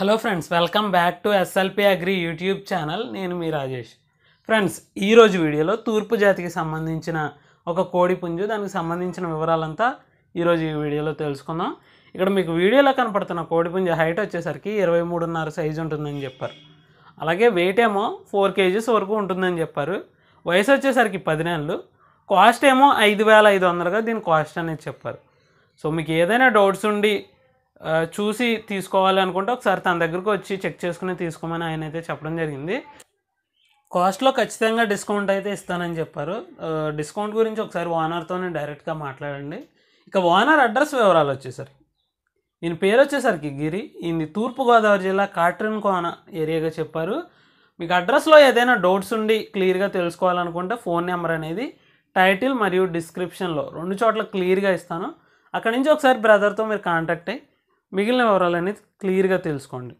hello friends welcome back to SLP agri YouTube channel నేను మీ Rajesh friends ఈరోజు వీడియోలో తూర్పు జాతికి సంబంధించిన ఒక కోడి పుంజు దానికి సంబంధించిన వివరాలంతా ఈరోజు ఈ వీడియోలో తెలుసుకుందాం ఇక్కడ మీకు వీడియోలో కనపడుతున్న కోడి పుంజు హైట్ వచ్చేసరికి ఇరవై మూడున్నర సైజు ఉంటుందని చెప్పారు అలాగే వెయిట్ ఏమో ఫోర్ కేజీస్ వరకు ఉంటుందని చెప్పారు వయసు వచ్చేసరికి పది నెలలు కాస్ట్ ఏమో ఐదు వేల ఐదు వందలుగా దీని కాస్ట్ అనేది చెప్పారు సో మీకు ఏదైనా డౌట్స్ ఉండి చూసి తీసుకోవాలనుకుంటే ఒకసారి తన దగ్గరకు వచ్చి చెక్ చేసుకుని తీసుకోమని ఆయన అయితే చెప్పడం జరిగింది కాస్ట్లో ఖచ్చితంగా డిస్కౌంట్ అయితే ఇస్తానని చెప్పారు డిస్కౌంట్ గురించి ఒకసారి ఓనర్తోనే డైరెక్ట్గా మాట్లాడండి ఇక ఓనర్ అడ్రస్ వివరాలు వచ్చేసరికి ఈయన పేరు వచ్చేసరికి గిరి ఈయన తూర్పుగోదావరి జిల్లా కాట్రిన్ కోన ఏరియాగా చెప్పారు మీకు అడ్రస్లో ఏదైనా డౌట్స్ ఉండి క్లియర్గా తెలుసుకోవాలనుకుంటే ఫోన్ నెంబర్ అనేది టైటిల్ మరియు డిస్క్రిప్షన్లో రెండు చోట్ల క్లియర్గా ఇస్తాను అక్కడి నుంచి ఒకసారి బ్రదర్తో మీరు కాంటాక్ట్ అయ్యి మిగిలిన వివరాలన్నీ క్లియర్గా తెలుసుకోండి